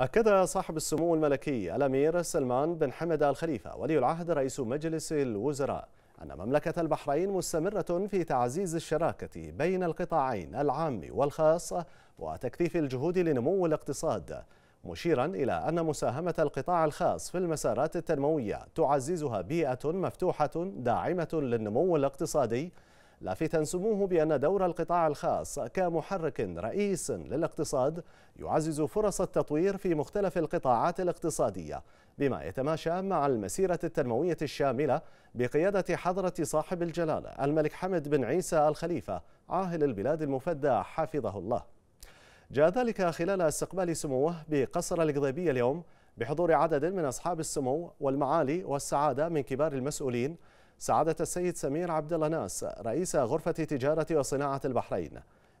أكد صاحب السمو الملكي الأمير سلمان بن حمد الخليفة ولي العهد رئيس مجلس الوزراء أن مملكة البحرين مستمرة في تعزيز الشراكة بين القطاعين العام والخاص وتكثيف الجهود لنمو الاقتصاد مشيرا إلى أن مساهمة القطاع الخاص في المسارات التنموية تعززها بيئة مفتوحة داعمة للنمو الاقتصادي لافتا سموه بأن دور القطاع الخاص كمحرك رئيس للاقتصاد يعزز فرص التطوير في مختلف القطاعات الاقتصادية بما يتماشى مع المسيرة التنموية الشاملة بقيادة حضرة صاحب الجلالة الملك حمد بن عيسى الخليفة عاهل البلاد المفدى حفظه الله جاء ذلك خلال استقبال سموه بقصر القضيبية اليوم بحضور عدد من أصحاب السمو والمعالي والسعادة من كبار المسؤولين سعادة السيد سمير عبد الله ناس رئيس غرفة تجارة وصناعة البحرين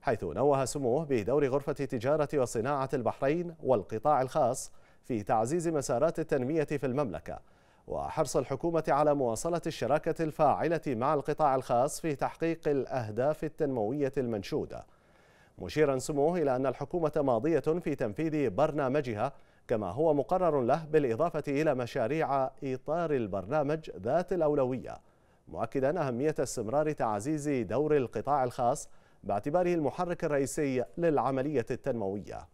حيث نوه سموه بدور غرفة تجارة وصناعة البحرين والقطاع الخاص في تعزيز مسارات التنمية في المملكة وحرص الحكومة على مواصلة الشراكة الفاعلة مع القطاع الخاص في تحقيق الأهداف التنموية المنشودة مشيرا سموه إلى أن الحكومة ماضية في تنفيذ برنامجها كما هو مقرر له بالإضافة إلى مشاريع إطار البرنامج ذات الأولوية مؤكدا أهمية استمرار تعزيز دور القطاع الخاص باعتباره المحرك الرئيسي للعملية التنموية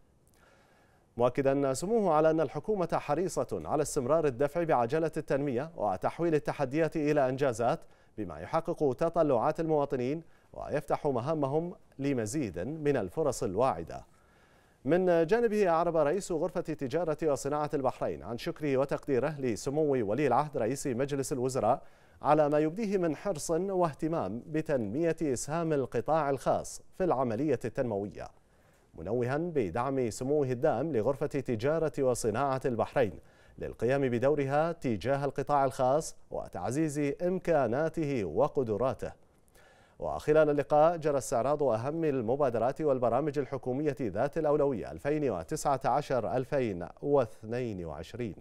مؤكدا سموه على أن الحكومة حريصة على استمرار الدفع بعجلة التنمية وتحويل التحديات إلى أنجازات بما يحقق تطلعات المواطنين ويفتح مهامهم لمزيد من الفرص الواعده من جانبه أعرب رئيس غرفة تجارة وصناعة البحرين عن شكره وتقديره لسمو ولي العهد رئيس مجلس الوزراء على ما يبديه من حرص واهتمام بتنمية إسهام القطاع الخاص في العملية التنموية منوها بدعم سموه الدام لغرفة تجارة وصناعة البحرين للقيام بدورها تجاه القطاع الخاص وتعزيز إمكاناته وقدراته وخلال اللقاء جرى استعراض أهم المبادرات والبرامج الحكومية ذات الأولوية 2019 2022